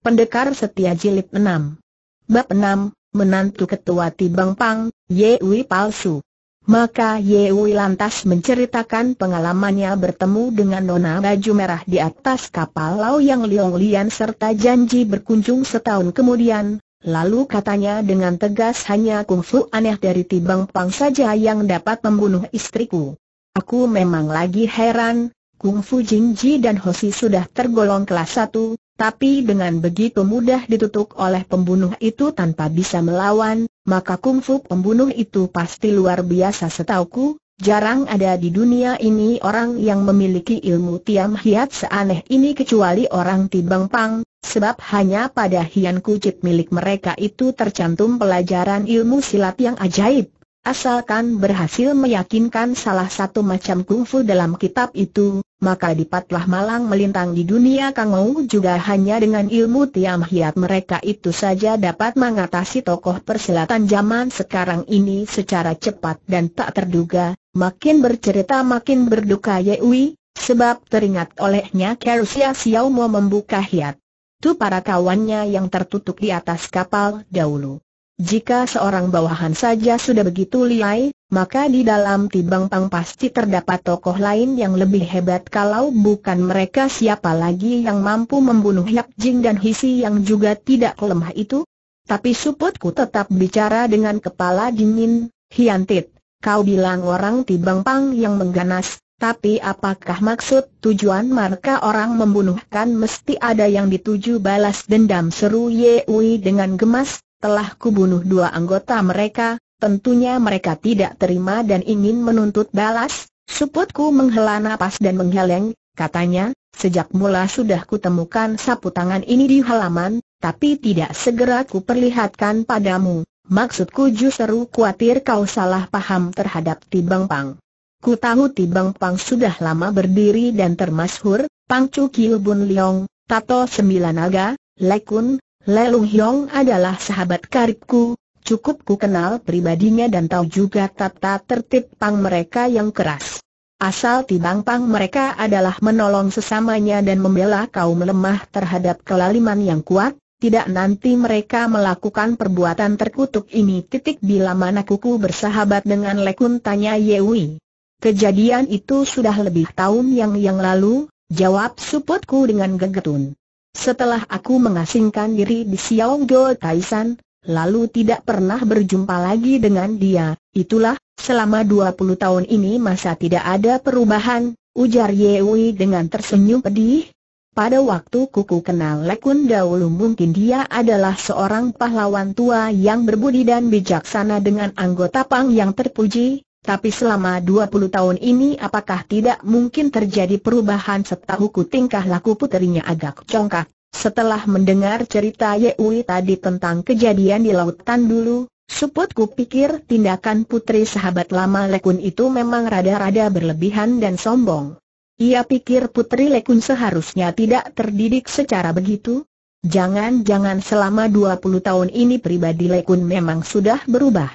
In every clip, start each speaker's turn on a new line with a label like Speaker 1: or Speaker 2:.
Speaker 1: Pendekar Setia Jilid 6 Bab 6, Menantu Ketua Tibang Pang, Yewi Palsu Maka Yewi lantas menceritakan pengalamannya bertemu dengan Nona Baju Merah di atas kapal Lau Yang Liong Lian serta janji berkunjung setahun kemudian Lalu katanya dengan tegas hanya kungfu aneh dari Tibang Pang saja yang dapat membunuh istriku Aku memang lagi heran, kungfu Jingji dan Hoshi sudah tergolong kelas 1 tapi dengan begitu mudah ditutup oleh pembunuh itu tanpa bisa melawan, maka kungfu pembunuh itu pasti luar biasa setauku, jarang ada di dunia ini orang yang memiliki ilmu tiam hiat seaneh ini kecuali orang Tibang Pang, sebab hanya pada hian kucit milik mereka itu tercantum pelajaran ilmu silat yang ajaib. Asalkan berhasil meyakinkan salah satu macam kungfu dalam kitab itu, maka dipatlah malang melintang di dunia Kangou juga hanya dengan ilmu tiam hiat mereka itu saja dapat mengatasi tokoh persilatan zaman sekarang ini secara cepat dan tak terduga, makin bercerita makin berduka Yewi, sebab teringat olehnya Kerusia Xiao mau membuka hiat. Tu para kawannya yang tertutup di atas kapal dahulu. Jika seorang bawahan saja sudah begitu liai, maka di dalam Tibang Pang pasti terdapat tokoh lain yang lebih hebat kalau bukan mereka siapa lagi yang mampu membunuh Yap Jing dan Hisi yang juga tidak lemah itu? Tapi suputku tetap bicara dengan kepala dingin, Hiantit, kau bilang orang Tibang Pang yang mengganas, tapi apakah maksud tujuan mereka orang membunuhkan mesti ada yang dituju balas dendam seru Ye Ui dengan gemas, telah kubunuh dua anggota mereka, tentunya mereka tidak terima dan ingin menuntut balas, suputku menghela nafas dan menggeleng, katanya, sejak mula sudah kutemukan sapu tangan ini di halaman, tapi tidak segera kuperlihatkan padamu, maksudku justru khawatir kau salah paham terhadap Tibang Pang. Ku tahu Tibang Pang sudah lama berdiri dan termasuk Pang Chu Kiu Bun Leong, Tato Sembilan Naga, Lekun, Lelung Hyong adalah sahabat karibku, cukup ku kenal pribadinya dan tahu juga tata tertib pang mereka yang keras. Asal tibang pang mereka adalah menolong sesamanya dan membela kaum lemah terhadap kelaliman yang kuat, tidak nanti mereka melakukan perbuatan terkutuk ini. Titik bila mana kuku bersahabat dengan Lekun tanya Yewi. Kejadian itu sudah lebih tahun yang yang lalu, jawab suputku dengan gegetun. Setelah aku mengasingkan diri di Xiaogo Taishan, lalu tidak pernah berjumpa lagi dengan dia, itulah, selama 20 tahun ini masa tidak ada perubahan, ujar Yewi dengan tersenyum pedih. Pada waktu kuku kenal Lekun dahulu mungkin dia adalah seorang pahlawan tua yang berbudi dan bijaksana dengan anggota Pang yang terpuji, tapi selama 20 tahun ini apakah tidak mungkin terjadi perubahan setahuku tingkah laku puterinya agak congkak. Setelah mendengar cerita Yeui tadi tentang kejadian di lautan dulu, suputku pikir tindakan putri sahabat lama Lekun itu memang rada-rada berlebihan dan sombong. Ia pikir putri Lekun seharusnya tidak terdidik secara begitu. Jangan-jangan selama 20 tahun ini pribadi Lekun memang sudah berubah.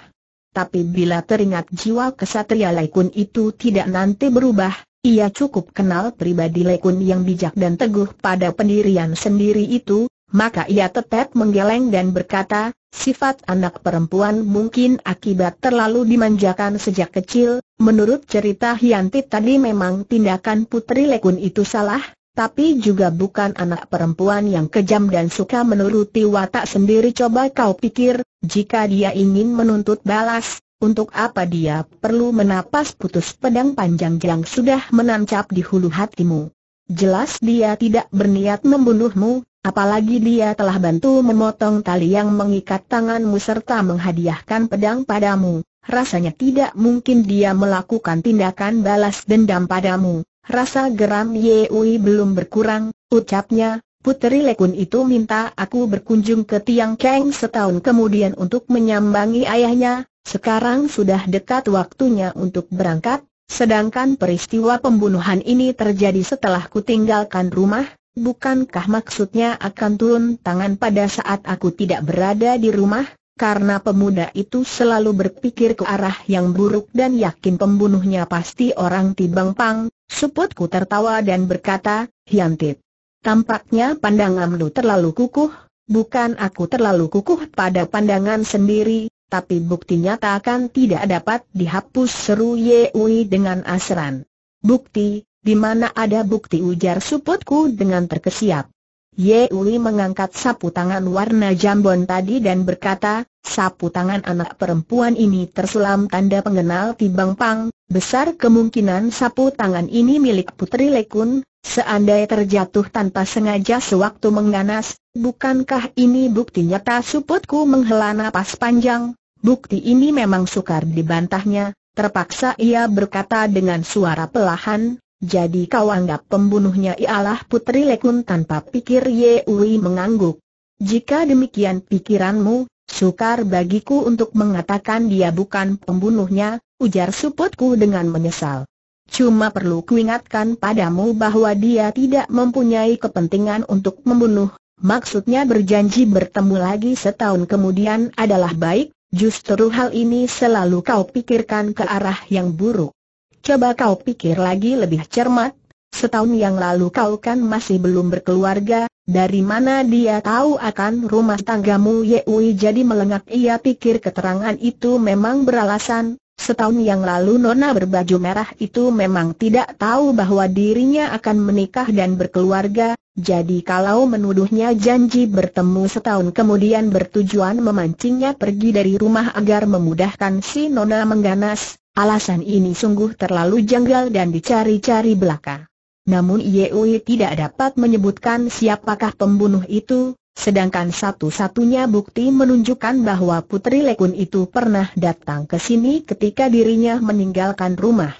Speaker 1: Tapi bila teringat jiwa kesatria Lekun itu tidak nanti berubah, ia cukup kenal pribadi Lekun yang bijak dan teguh pada pendirian sendiri itu, maka ia tetap menggeleng dan berkata, sifat anak perempuan mungkin akibat terlalu dimanjakan sejak kecil, menurut cerita Hianti tadi memang tindakan putri Lekun itu salah, tapi juga bukan anak perempuan yang kejam dan suka menuruti watak sendiri. Coba kau pikir, jika dia ingin menuntut balas, untuk apa dia perlu menapas putus pedang panjang yang sudah menancap di hulu hatimu? Jelas dia tidak berniat membunuhmu, apalagi dia telah bantu memotong tali yang mengikat tanganmu serta menghadiahkan pedang padamu. Rasanya tidak mungkin dia melakukan tindakan balas dendam padamu. Rasa geram Ui belum berkurang, ucapnya, Puteri Lekun itu minta aku berkunjung ke Tiang Keng setahun kemudian untuk menyambangi ayahnya, sekarang sudah dekat waktunya untuk berangkat, sedangkan peristiwa pembunuhan ini terjadi setelah tinggalkan rumah, bukankah maksudnya akan turun tangan pada saat aku tidak berada di rumah? Karena pemuda itu selalu berpikir ke arah yang buruk dan yakin pembunuhnya pasti orang Tibang Pang, Suputku tertawa dan berkata, Hiantit. Tampaknya pandanganmu terlalu kukuh, bukan aku terlalu kukuh pada pandangan sendiri, tapi bukti nyata akan tidak dapat dihapus seru Yewi dengan asran. Bukti, di mana ada bukti ujar suputku dengan terkesiap. Ye Uli mengangkat sapu tangan warna jambon tadi dan berkata, sapu tangan anak perempuan ini terselam tanda pengenal Tibang Pang, besar kemungkinan sapu tangan ini milik Putri Lekun, seandainya terjatuh tanpa sengaja sewaktu mengganas, bukankah ini bukti nyata suputku menghela napas panjang? Bukti ini memang sukar dibantahnya, terpaksa ia berkata dengan suara pelahan, jadi kau anggap pembunuhnya ialah Putri Lekun tanpa pikir Ye Ui mengangguk. Jika demikian pikiranmu, sukar bagiku untuk mengatakan dia bukan pembunuhnya, ujar suputku dengan menyesal. Cuma perlu kuingatkan padamu bahwa dia tidak mempunyai kepentingan untuk membunuh, maksudnya berjanji bertemu lagi setahun kemudian adalah baik, justru hal ini selalu kau pikirkan ke arah yang buruk. Coba kau pikir lagi lebih cermat, setahun yang lalu kau kan masih belum berkeluarga, dari mana dia tahu akan rumah tanggamu Yui jadi melengak ia pikir keterangan itu memang beralasan, setahun yang lalu Nona berbaju merah itu memang tidak tahu bahwa dirinya akan menikah dan berkeluarga, jadi kalau menuduhnya janji bertemu setahun kemudian bertujuan memancingnya pergi dari rumah agar memudahkan si Nona mengganas, Alasan ini sungguh terlalu janggal dan dicari-cari belaka. Namun Yeui tidak dapat menyebutkan siapakah pembunuh itu, sedangkan satu-satunya bukti menunjukkan bahwa Putri Lekun itu pernah datang ke sini ketika dirinya meninggalkan rumah.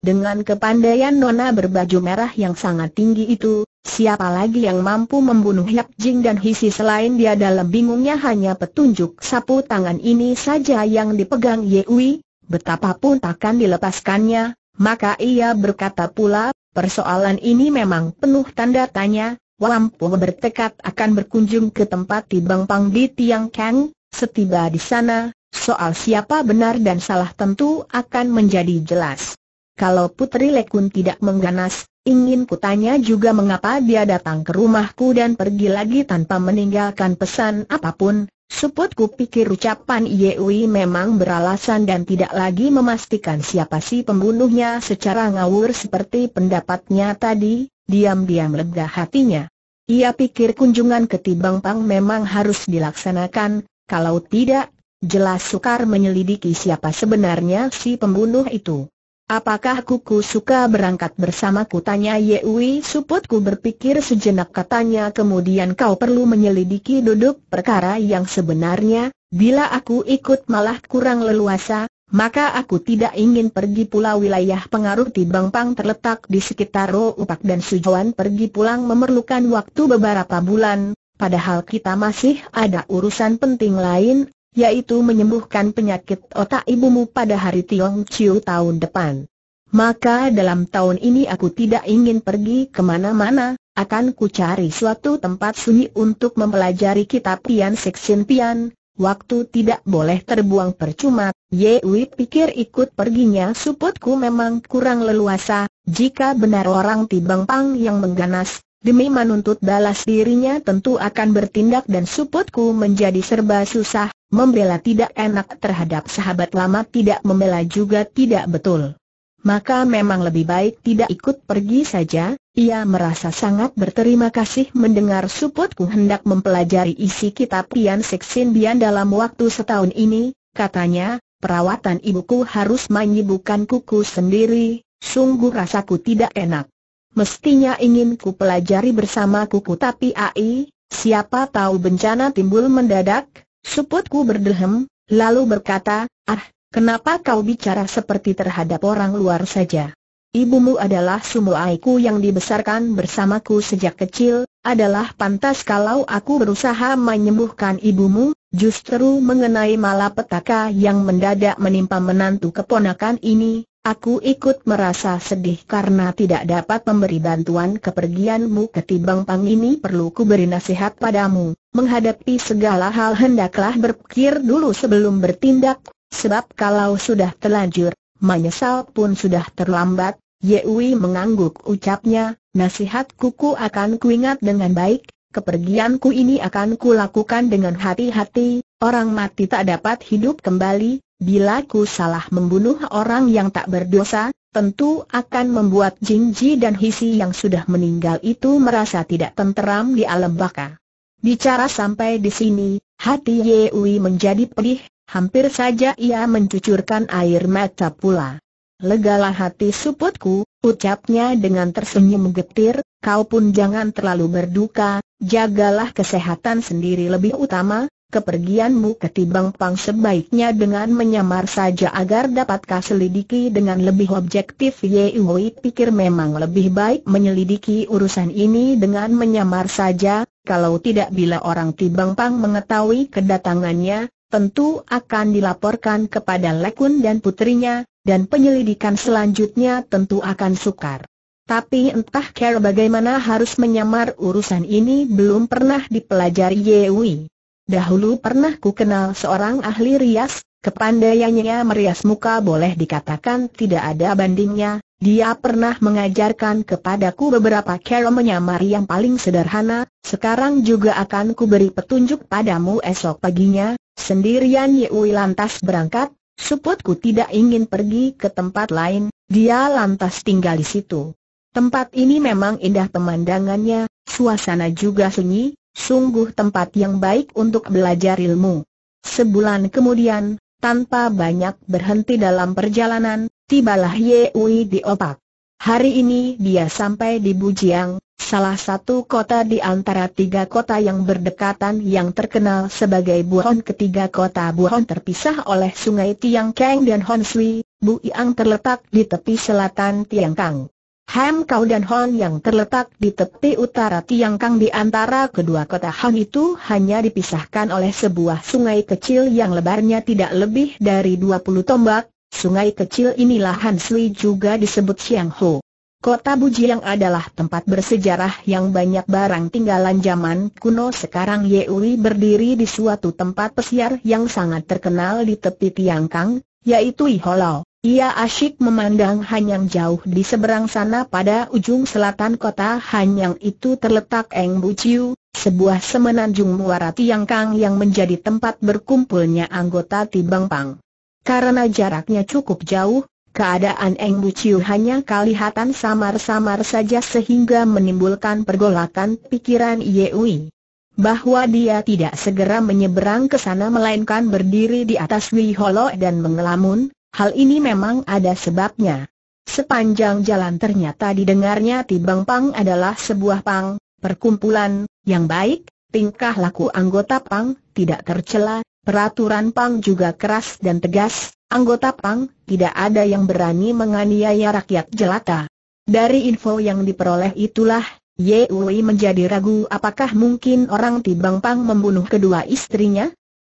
Speaker 1: Dengan kepandaian Nona berbaju merah yang sangat tinggi itu, siapa lagi yang mampu membunuh Yap Jing dan Hisi selain dia dalam bingungnya hanya petunjuk sapu tangan ini saja yang dipegang Yeui, betapapun takkan dilepaskannya, maka ia berkata pula, persoalan ini memang penuh tanda tanya, Wampu bertekad akan berkunjung ke tempat di Pang di Tiang Kang, setiba di sana, soal siapa benar dan salah tentu akan menjadi jelas. Kalau Putri Lekun tidak mengganas, ingin kutanya juga mengapa dia datang ke rumahku dan pergi lagi tanpa meninggalkan pesan apapun, Suputku pikir ucapan Yewi memang beralasan dan tidak lagi memastikan siapa si pembunuhnya secara ngawur seperti pendapatnya tadi, diam-diam lega hatinya. Ia pikir kunjungan ke Tibang Pang memang harus dilaksanakan, kalau tidak, jelas sukar menyelidiki siapa sebenarnya si pembunuh itu. Apakah kuku suka berangkat bersamaku? Tanya Yewi Suputku berpikir sejenak katanya kemudian kau perlu menyelidiki duduk perkara yang sebenarnya, bila aku ikut malah kurang leluasa, maka aku tidak ingin pergi pula wilayah pengaruh Tibang Pang terletak di sekitar Ro Upak dan Sujuan pergi pulang memerlukan waktu beberapa bulan, padahal kita masih ada urusan penting lain, yaitu menyembuhkan penyakit otak ibumu pada hari Tiong Chiu tahun depan. Maka dalam tahun ini aku tidak ingin pergi kemana-mana, akan ku cari suatu tempat sunyi untuk mempelajari kitab Pian Seksin Pian, waktu tidak boleh terbuang percuma, Wei pikir ikut perginya suputku memang kurang leluasa, jika benar orang Tibang Pang yang mengganas, demi menuntut balas dirinya tentu akan bertindak dan suputku menjadi serba susah, Membela tidak enak terhadap sahabat lama tidak membela juga tidak betul. Maka memang lebih baik tidak ikut pergi saja, ia merasa sangat berterima kasih mendengar suputku hendak mempelajari isi kitab Tian Seksin Bian dalam waktu setahun ini, katanya, perawatan ibuku harus menyibukkan kuku sendiri, sungguh rasaku tidak enak. Mestinya ingin ku pelajari bersama kuku tapi ai, siapa tahu bencana timbul mendadak, Suputku berdehem, lalu berkata, ah, kenapa kau bicara seperti terhadap orang luar saja? Ibumu adalah sumuaiku yang dibesarkan bersamaku sejak kecil, adalah pantas kalau aku berusaha menyembuhkan ibumu, justru mengenai malapetaka yang mendadak menimpa menantu keponakan ini, Aku ikut merasa sedih karena tidak dapat memberi bantuan kepergianmu ketimbang pang ini perlu ku beri nasihat padamu. Menghadapi segala hal hendaklah berpikir dulu sebelum bertindak, sebab kalau sudah terlanjur, menyesal pun sudah terlambat. Yewi mengangguk ucapnya, nasihat kuku akan kuingat dengan baik, kepergianku ini akan kulakukan dengan hati-hati, Orang mati tak dapat hidup kembali, bila ku salah membunuh orang yang tak berdosa, tentu akan membuat Jinji dan Hisi yang sudah meninggal itu merasa tidak tenteram di alam baka. Bicara sampai di sini, hati Yewi menjadi pedih, hampir saja ia mencucurkan air mata pula. Legalah hati suputku, ucapnya dengan tersenyum getir, kau pun jangan terlalu berduka, jagalah kesehatan sendiri lebih utama, kepergianmu ke Tibang Pang sebaiknya dengan menyamar saja agar dapatkah selidiki dengan lebih objektif Ye Yehui pikir memang lebih baik menyelidiki urusan ini dengan menyamar saja, kalau tidak bila orang Tibang Pang mengetahui kedatangannya, tentu akan dilaporkan kepada Lekun dan putrinya, dan penyelidikan selanjutnya tentu akan sukar. Tapi entah cara bagaimana harus menyamar urusan ini belum pernah dipelajari Ye Yewi. Dahulu pernah ku kenal seorang ahli rias, kepandaiannya merias muka boleh dikatakan tidak ada bandingnya, dia pernah mengajarkan kepadaku beberapa cara menyamar yang paling sederhana, sekarang juga akan ku beri petunjuk padamu esok paginya, sendirian Yui lantas berangkat, suputku tidak ingin pergi ke tempat lain, dia lantas tinggal di situ. Tempat ini memang indah pemandangannya, suasana juga sunyi, sungguh tempat yang baik untuk belajar ilmu. Sebulan kemudian, tanpa banyak berhenti dalam perjalanan, tibalah Wei di Opak. Hari ini dia sampai di Bujiang, salah satu kota di antara tiga kota yang berdekatan yang terkenal sebagai Buhon ketiga kota Buhon terpisah oleh sungai Tiangkang dan Honsui, Buiang terletak di tepi selatan Tiangkang. Ham Kau dan Hon yang terletak di tepi utara Tiangkang di antara kedua kota Han itu hanya dipisahkan oleh sebuah sungai kecil yang lebarnya tidak lebih dari 20 tombak, sungai kecil inilah Han Sui juga disebut Siang Ho. Kota Bujiang adalah tempat bersejarah yang banyak barang tinggalan zaman kuno sekarang Yeuri berdiri di suatu tempat pesiar yang sangat terkenal di tepi Tiangkang, yaitu Iholau. Ia asyik memandang Hanyang jauh di seberang sana pada ujung selatan kota Hanyang itu terletak Eng Buciu, sebuah semenanjung muara kang yang menjadi tempat berkumpulnya anggota Tibang Pang. Karena jaraknya cukup jauh, keadaan Eng Buciu hanya kelihatan samar-samar saja sehingga menimbulkan pergolakan pikiran Yeui. bahwa dia tidak segera menyeberang ke sana melainkan berdiri di atas Wiholo dan mengelamun, Hal ini memang ada sebabnya. Sepanjang jalan ternyata didengarnya Tibang Pang adalah sebuah pang, perkumpulan, yang baik, tingkah laku anggota pang, tidak tercela, peraturan pang juga keras dan tegas, anggota pang, tidak ada yang berani menganiaya rakyat jelata. Dari info yang diperoleh itulah, Yui menjadi ragu apakah mungkin orang Tibang Pang membunuh kedua istrinya,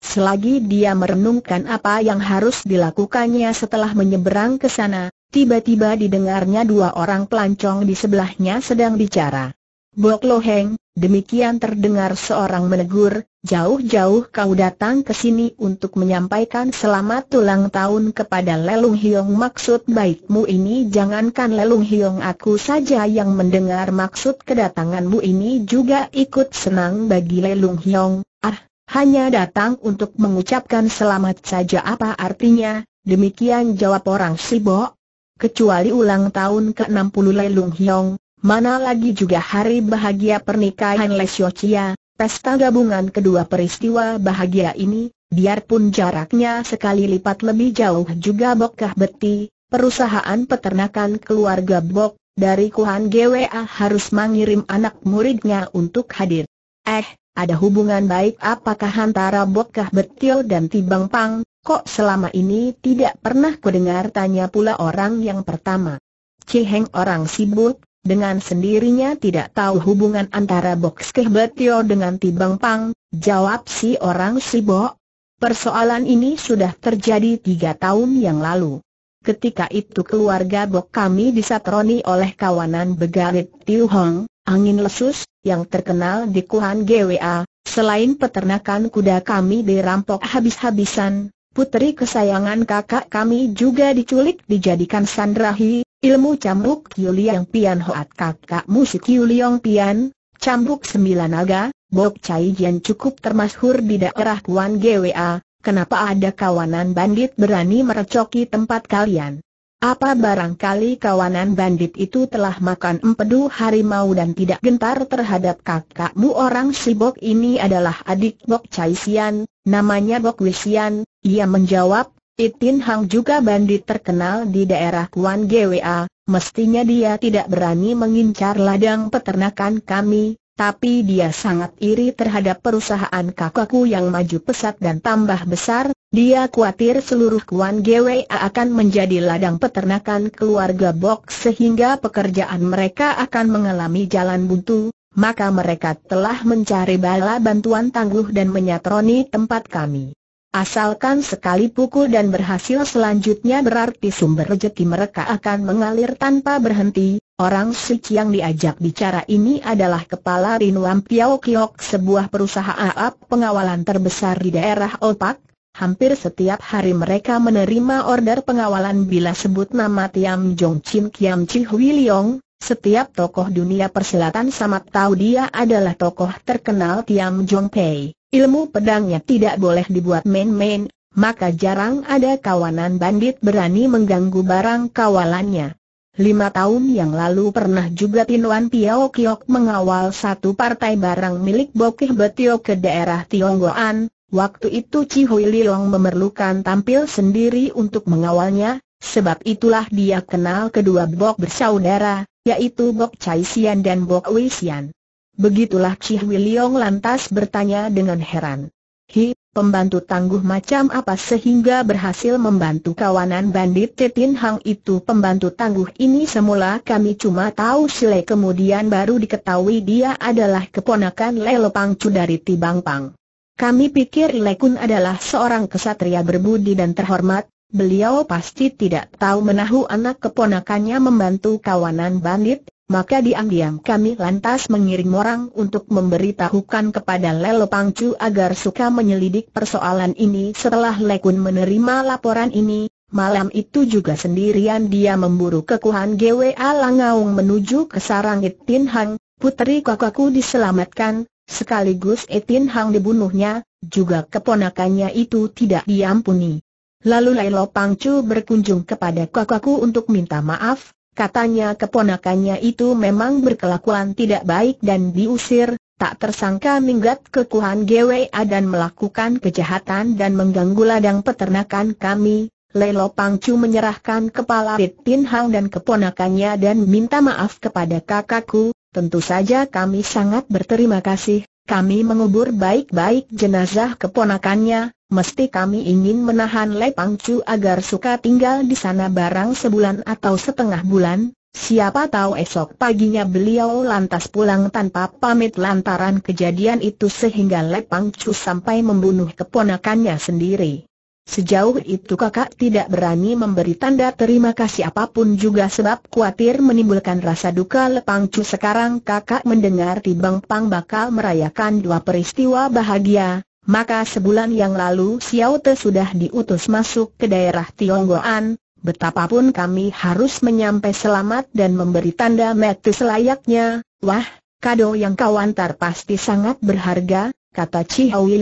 Speaker 1: Selagi dia merenungkan apa yang harus dilakukannya setelah menyeberang ke sana, tiba-tiba didengarnya dua orang pelancong di sebelahnya sedang bicara. Bok Loheng, demikian terdengar seorang menegur, jauh-jauh kau datang ke sini untuk menyampaikan selamat ulang tahun kepada Lelung Hiong maksud baikmu ini jangankan Lelung Hiong aku saja yang mendengar maksud kedatanganmu ini juga ikut senang bagi Lelung Hiong, ah hanya datang untuk mengucapkan selamat saja apa artinya, demikian jawab orang Sibok. Kecuali ulang tahun ke-60 Lelung Hyong, mana lagi juga hari bahagia pernikahan Lesio Chia, pesta gabungan kedua peristiwa bahagia ini, biarpun jaraknya sekali lipat lebih jauh juga Bokkah Beti, perusahaan peternakan keluarga Bok, dari Kuhan GWA harus mengirim anak muridnya untuk hadir. Eh, ada hubungan baik apakah antara Bokah Betil dan Tibang Pang, kok selama ini tidak pernah kudengar tanya pula orang yang pertama. Ciheng orang sibuk, dengan sendirinya tidak tahu hubungan antara Bokskeh Betio dengan Tibang Pang, jawab si orang sibok. Persoalan ini sudah terjadi tiga tahun yang lalu. Ketika itu keluarga Bok kami disatroni oleh kawanan Begarit Tiu Hong, angin lesus, yang terkenal di Kuhan GWA, selain peternakan kuda kami dirampok habis-habisan, putri kesayangan kakak kami juga diculik dijadikan sandrahi, ilmu camruk Yuliang Pian Hoat kakak musik Yuliang Pian, camruk sembilan naga, Bok Chai Jian cukup termasyhur di daerah Kuan GWA, kenapa ada kawanan bandit berani merecoki tempat kalian? Apa barangkali kawanan bandit itu telah makan empedu harimau dan tidak gentar terhadap kakakmu orang si Bok ini adalah adik Bok Chai Sian, namanya Bok Wisian, ia menjawab, Itin Hang juga bandit terkenal di daerah Kuan GWA, mestinya dia tidak berani mengincar ladang peternakan kami, tapi dia sangat iri terhadap perusahaan kakakku yang maju pesat dan tambah besar, dia khawatir seluruh Kuan GWA akan menjadi ladang peternakan keluarga Bok sehingga pekerjaan mereka akan mengalami jalan buntu, maka mereka telah mencari bala bantuan tangguh dan menyatroni tempat kami. Asalkan sekali pukul dan berhasil selanjutnya berarti sumber rejeki mereka akan mengalir tanpa berhenti. Orang suci yang diajak bicara ini adalah kepala Rinwam Piao Kiok sebuah perusahaan pengawalan terbesar di daerah Opak, Hampir setiap hari mereka menerima order pengawalan bila sebut nama Tiam Jong Chin Kiam Chi Hui Leong, setiap tokoh dunia persilatan sama tahu dia adalah tokoh terkenal Tiam Jong Pei. Ilmu pedangnya tidak boleh dibuat main-main, maka jarang ada kawanan bandit berani mengganggu barang kawalannya. Lima tahun yang lalu pernah juga Wan Piao Kiok mengawal satu partai barang milik Bokih Betio ke daerah Tionggoan, Waktu itu Chi Hui Liong memerlukan tampil sendiri untuk mengawalnya, sebab itulah dia kenal kedua Bok bersaudara, yaitu Bok Chai Sian dan Bok Wei Sian. Begitulah Chi Hui Liong lantas bertanya dengan heran. Hi, pembantu tangguh macam apa sehingga berhasil membantu kawanan bandit Titin Hang itu pembantu tangguh ini semula kami cuma tahu Sile kemudian baru diketahui dia adalah keponakan Lelo Pangcu dari Tibang Pang. Kami pikir Lekun adalah seorang kesatria berbudi dan terhormat, beliau pasti tidak tahu menahu anak keponakannya membantu kawanan bandit, maka diam-diam kami lantas mengirim orang untuk memberitahukan kepada Lelo Pangcu agar suka menyelidik persoalan ini setelah Lekun menerima laporan ini, malam itu juga sendirian dia memburu kekuhan GWA Langaung menuju ke Sarangit Tin Putri puteri kakakku diselamatkan, Sekaligus Etin Hang dibunuhnya, juga keponakannya itu tidak diampuni. Lalu Lailo Pangcu berkunjung kepada kakakku untuk minta maaf, katanya keponakannya itu memang berkelakuan tidak baik dan diusir, tak tersangka minggat ke Kuhan GWA dan melakukan kejahatan dan mengganggu ladang peternakan kami. Lailo Pangcu menyerahkan kepala Etin Hang dan keponakannya dan minta maaf kepada kakakku, Tentu saja kami sangat berterima kasih, kami mengubur baik-baik jenazah keponakannya, mesti kami ingin menahan Le Pangcu agar suka tinggal di sana barang sebulan atau setengah bulan, Siapa tahu esok paginya beliau lantas pulang tanpa pamit lantaran kejadian itu sehingga Le Pangcu sampai membunuh keponakannya sendiri. Sejauh itu kakak tidak berani memberi tanda terima kasih apapun juga sebab khawatir menimbulkan rasa duka lepangcu sekarang kakak mendengar Tibang Pang bakal merayakan dua peristiwa bahagia, maka sebulan yang lalu Xiao Te sudah diutus masuk ke daerah Tionggoan, betapapun kami harus menyampai selamat dan memberi tanda mati selayaknya, wah, kado yang kau antar pasti sangat berharga, kata Chi Hwi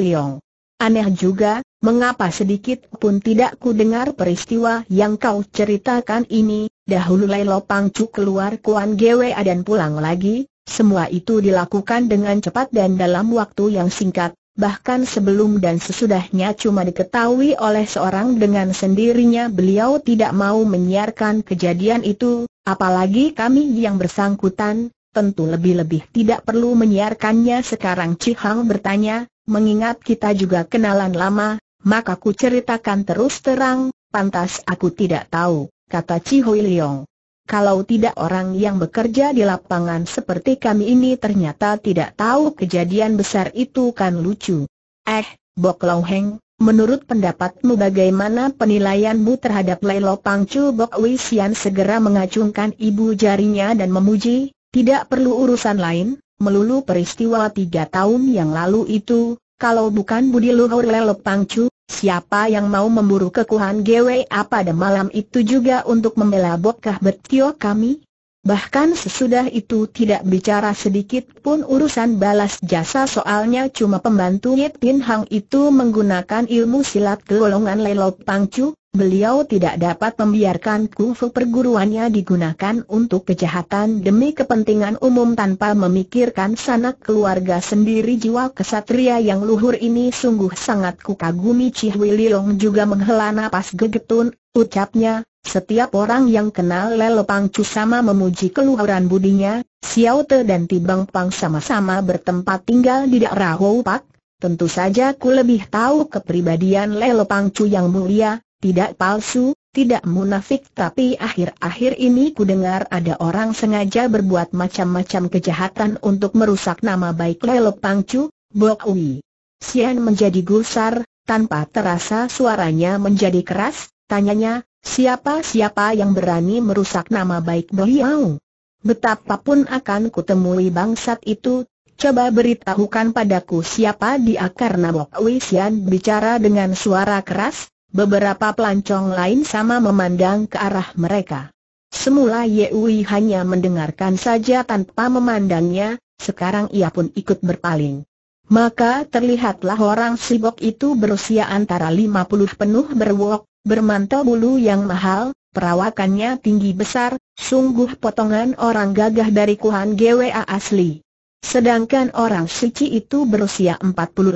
Speaker 1: Aneh juga, mengapa sedikit pun tidak ku dengar peristiwa yang kau ceritakan ini, dahulu Lelo Pangcu keluar Kuan Gwa dan pulang lagi, semua itu dilakukan dengan cepat dan dalam waktu yang singkat, bahkan sebelum dan sesudahnya cuma diketahui oleh seorang dengan sendirinya beliau tidak mau menyiarkan kejadian itu, apalagi kami yang bersangkutan, tentu lebih-lebih tidak perlu menyiarkannya sekarang Cihang bertanya, mengingat kita juga kenalan lama, maka ku ceritakan terus terang, pantas aku tidak tahu, kata Chi Leong. Kalau tidak orang yang bekerja di lapangan seperti kami ini ternyata tidak tahu kejadian besar itu kan lucu. Eh, Bok Long Heng, menurut pendapatmu bagaimana penilaianmu terhadap Lelo Pangcu Bok Wisian segera mengacungkan ibu jarinya dan memuji, tidak perlu urusan lain, melulu peristiwa tiga tahun yang lalu itu, kalau bukan budi luhur Lelo Pangcu, Siapa yang mau memburu kekuhan apa pada malam itu juga untuk membela bokah betio kami? Bahkan sesudah itu tidak bicara sedikit pun urusan balas jasa soalnya cuma pembantu Yip Tin Hang itu menggunakan ilmu silat golongan lelok pangcu, Beliau tidak dapat membiarkan kungfu perguruannya digunakan untuk kejahatan demi kepentingan umum tanpa memikirkan sanak keluarga sendiri jiwa kesatria yang luhur ini sungguh sangat kukagumi Cihwi Lilong juga menghela napas gegetun, ucapnya, setiap orang yang kenal lele Cu sama memuji keluhuran budinya, Xiao Te dan Tibang Pang sama-sama bertempat tinggal di daerah Wau Pak, Tentu saja ku lebih tahu kepribadian Lelo Pangcu yang mulia, tidak palsu, tidak munafik tapi akhir-akhir ini ku dengar ada orang sengaja berbuat macam-macam kejahatan untuk merusak nama baik Lelo Pangcu, Bok Ui. Sian menjadi gusar, tanpa terasa suaranya menjadi keras, tanyanya, siapa-siapa yang berani merusak nama baik beliau? Betapapun akan kutemui bangsat itu, coba beritahukan padaku siapa dia karena Bok Ui Sian bicara dengan suara keras, Beberapa pelancong lain sama memandang ke arah mereka. Semula Yewi hanya mendengarkan saja tanpa memandangnya, sekarang ia pun ikut berpaling. Maka terlihatlah orang sibok itu berusia antara lima puluh penuh berwok, bermantel bulu yang mahal, perawakannya tinggi besar, sungguh potongan orang gagah dari Kuhan GWA asli. Sedangkan orang suci itu berusia 40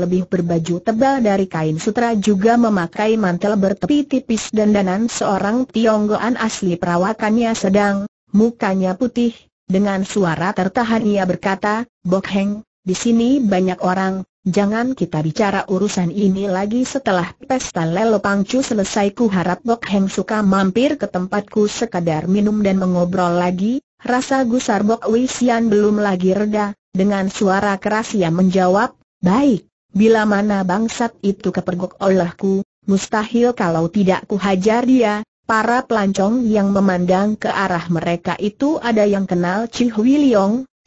Speaker 1: lebih berbaju tebal dari kain sutra juga memakai mantel bertepi tipis dan danan seorang Tionggoan asli perawakannya sedang, mukanya putih, dengan suara tertahan ia berkata, Bok Heng, di sini banyak orang, jangan kita bicara urusan ini lagi setelah pesta Lelo Pangcu selesai ku harap Bok Heng suka mampir ke tempatku sekadar minum dan mengobrol lagi, Rasa gusar Bok Wisian belum lagi reda, dengan suara keras ia menjawab, baik, bila mana bangsat itu kepergok olehku, mustahil kalau tidak kuhajar dia, para pelancong yang memandang ke arah mereka itu ada yang kenal Chi Hui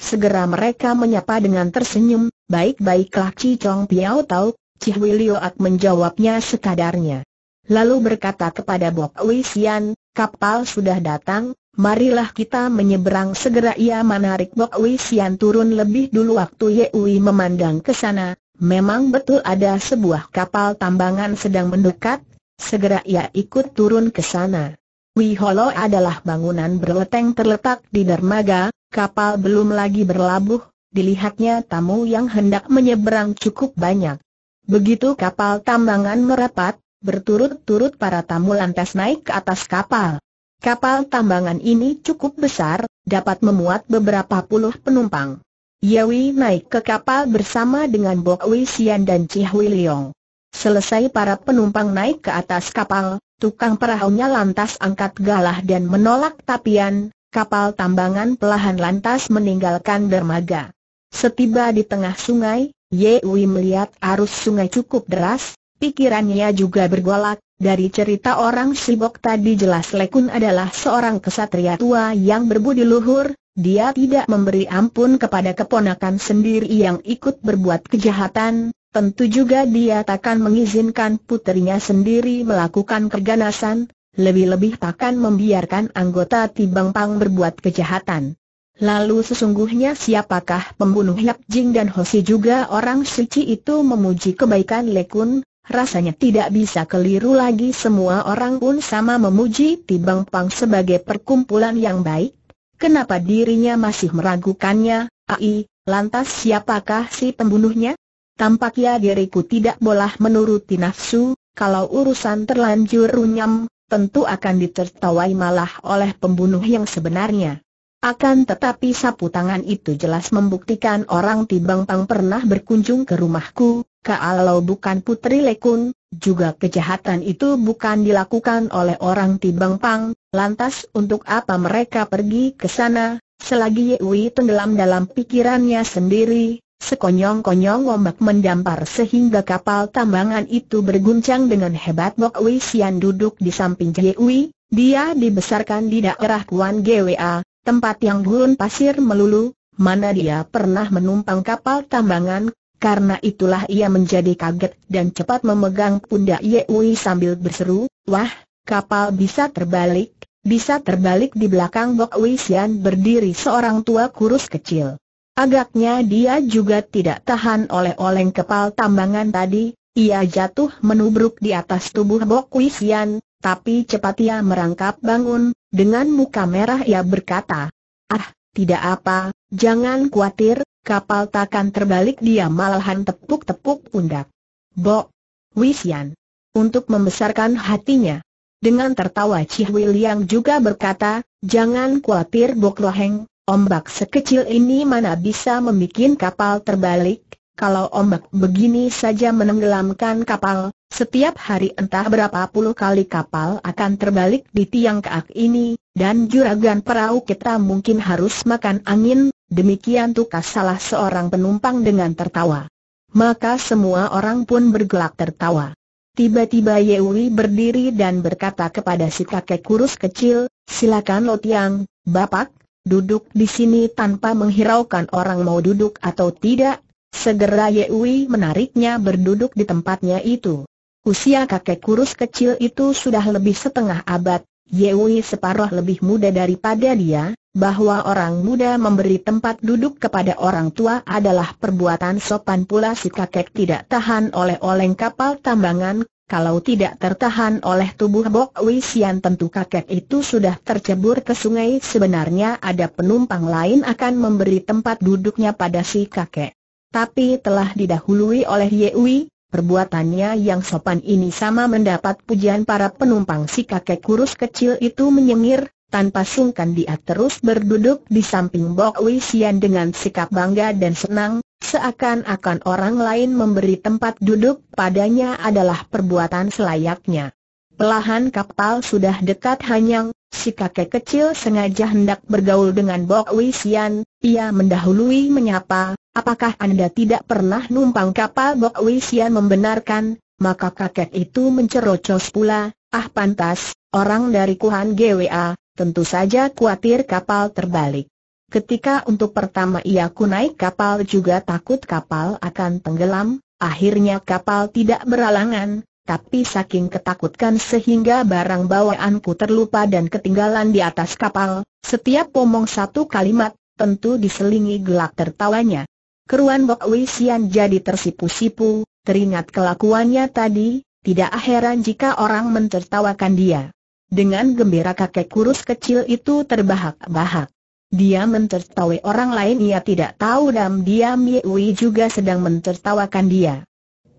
Speaker 1: segera mereka menyapa dengan tersenyum, baik-baiklah Chi Chong Piao Tau, Chi Hui menjawabnya sekadarnya. Lalu berkata kepada Bok Wisian, kapal sudah datang, Marilah kita menyeberang segera ia ya menarik Bok Wisian turun lebih dulu waktu Yewi memandang ke sana, memang betul ada sebuah kapal tambangan sedang mendekat, segera ia ikut turun ke sana. Wiholo adalah bangunan berleteng terletak di dermaga, kapal belum lagi berlabuh, dilihatnya tamu yang hendak menyeberang cukup banyak. Begitu kapal tambangan merapat, berturut-turut para tamu lantas naik ke atas kapal. Kapal tambangan ini cukup besar, dapat memuat beberapa puluh penumpang. Yawi naik ke kapal bersama dengan Bok Wei Xian dan Chi Hui Leong. Selesai para penumpang naik ke atas kapal, tukang perahunya lantas angkat galah dan menolak tapian, kapal tambangan pelahan lantas meninggalkan dermaga. Setiba di tengah sungai, Yewi melihat arus sungai cukup deras, pikirannya juga bergolak, dari cerita orang Sibok tadi jelas Lekun adalah seorang kesatria tua yang berbudi luhur, dia tidak memberi ampun kepada keponakan sendiri yang ikut berbuat kejahatan, tentu juga dia takkan mengizinkan putrinya sendiri melakukan keganasan, lebih-lebih takkan membiarkan anggota Tibang Pang berbuat kejahatan. Lalu sesungguhnya siapakah pembunuh Yap Jing dan Hosi juga orang suci itu memuji kebaikan Lekun, rasanya tidak bisa keliru lagi semua orang pun sama memuji Tibang Pang sebagai perkumpulan yang baik. Kenapa dirinya masih meragukannya, ai, lantas siapakah si pembunuhnya? Tampaknya diriku tidak boleh menuruti nafsu, kalau urusan terlanjur runyam, tentu akan ditertawai malah oleh pembunuh yang sebenarnya. Akan tetapi sapu tangan itu jelas membuktikan orang Tibang Pang pernah berkunjung ke rumahku, kalau bukan Putri Lekun, juga kejahatan itu bukan dilakukan oleh orang Tibang Pang, lantas untuk apa mereka pergi ke sana, selagi Yewi tenggelam dalam pikirannya sendiri, Sekonyong-konyong ombak mendampar sehingga kapal tambangan itu berguncang dengan hebat Bok Wei Xian duduk di samping Yewi. dia dibesarkan di daerah Kuan Gwa, tempat yang gurun pasir melulu, mana dia pernah menumpang kapal tambangan karena itulah ia menjadi kaget dan cepat memegang pundak Yehui sambil berseru, Wah, kapal bisa terbalik, bisa terbalik di belakang Bok Wisian berdiri seorang tua kurus kecil. Agaknya dia juga tidak tahan oleh oleng kepal tambangan tadi, ia jatuh menubruk di atas tubuh Bok Wisian, tapi cepat ia merangkap bangun, dengan muka merah ia berkata, Ah, tidak apa, jangan khawatir, kapal takkan terbalik dia malahan tepuk-tepuk pundak. Bok! Wisian! Untuk membesarkan hatinya. Dengan tertawa Cih yang juga berkata, jangan khawatir Bok Loheng, ombak sekecil ini mana bisa membuat kapal terbalik, kalau ombak begini saja menenggelamkan kapal, setiap hari entah berapa puluh kali kapal akan terbalik di tiang keak ini, dan juragan perahu kita mungkin harus makan angin, demikian tukas salah seorang penumpang dengan tertawa. Maka semua orang pun bergelak tertawa. Tiba-tiba Yewi berdiri dan berkata kepada si kakek kurus kecil, silakan lo tiang, Bapak, duduk di sini tanpa menghiraukan orang mau duduk atau tidak. Segera Yewi menariknya berduduk di tempatnya itu. Usia kakek kurus kecil itu sudah lebih setengah abad, Yewi separuh lebih muda daripada dia, bahwa orang muda memberi tempat duduk kepada orang tua adalah perbuatan sopan pula si kakek tidak tahan oleh oleng kapal tambangan, kalau tidak tertahan oleh tubuh Bok Wisian tentu kakek itu sudah tercebur ke sungai sebenarnya ada penumpang lain akan memberi tempat duduknya pada si kakek. Tapi telah didahului oleh Yewi, Perbuatannya yang sopan ini sama mendapat pujian para penumpang si kakek kurus kecil itu menyengir, tanpa sungkan dia terus berduduk di samping Bok Wei dengan sikap bangga dan senang, seakan-akan orang lain memberi tempat duduk padanya adalah perbuatan selayaknya. Pelahan kapal sudah dekat Hanyang, si kakek kecil sengaja hendak bergaul dengan Bok Wei ia mendahului menyapa, apakah Anda tidak pernah numpang kapal Bok Wisian membenarkan, maka kakek itu mencerocos pula, ah pantas, orang dari Kuhan GWA, tentu saja khawatir kapal terbalik. Ketika untuk pertama ia ku naik kapal juga takut kapal akan tenggelam, akhirnya kapal tidak beralangan, tapi saking ketakutkan sehingga barang bawaanku terlupa dan ketinggalan di atas kapal, setiap pomong satu kalimat, tentu diselingi gelak tertawanya. Keruan Bok Wisian jadi tersipu-sipu, teringat kelakuannya tadi, tidak heran jika orang mentertawakan dia. Dengan gembira kakek kurus kecil itu terbahak-bahak. Dia mentertawai orang lain ia tidak tahu dan diam Yewi juga sedang mentertawakan dia.